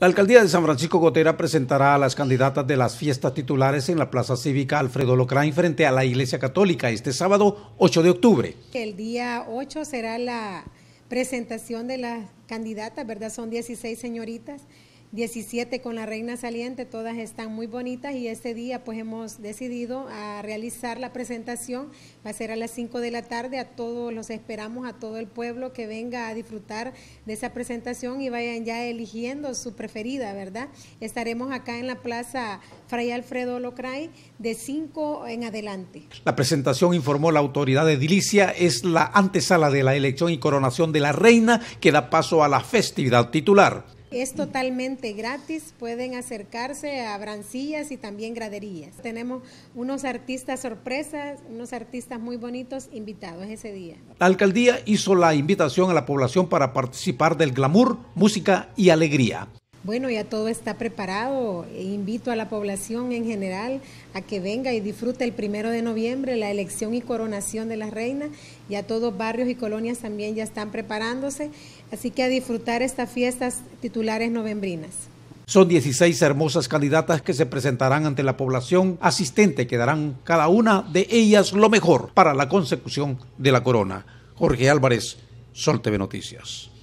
La alcaldía de San Francisco Gotera presentará a las candidatas de las fiestas titulares en la Plaza Cívica Alfredo Locrain frente a la Iglesia Católica este sábado 8 de octubre. El día 8 será la presentación de las candidatas, ¿verdad? Son 16 señoritas 17 con la reina saliente, todas están muy bonitas y este día pues hemos decidido a realizar la presentación, va a ser a las 5 de la tarde, a todos los esperamos, a todo el pueblo que venga a disfrutar de esa presentación y vayan ya eligiendo su preferida, ¿verdad? Estaremos acá en la plaza Fray Alfredo Locray de 5 en adelante. La presentación, informó la autoridad de Edilicia, es la antesala de la elección y coronación de la reina que da paso a la festividad titular. Es totalmente gratis, pueden acercarse, a brancillas y también graderías. Tenemos unos artistas sorpresas, unos artistas muy bonitos invitados ese día. La alcaldía hizo la invitación a la población para participar del glamour, música y alegría. Bueno, ya todo está preparado. E invito a la población en general a que venga y disfrute el primero de noviembre la elección y coronación de la reina. Ya todos barrios y colonias también ya están preparándose. Así que a disfrutar estas fiestas titulares novembrinas. Son 16 hermosas candidatas que se presentarán ante la población asistente que darán cada una de ellas lo mejor para la consecución de la corona. Jorge Álvarez, Sol TV Noticias.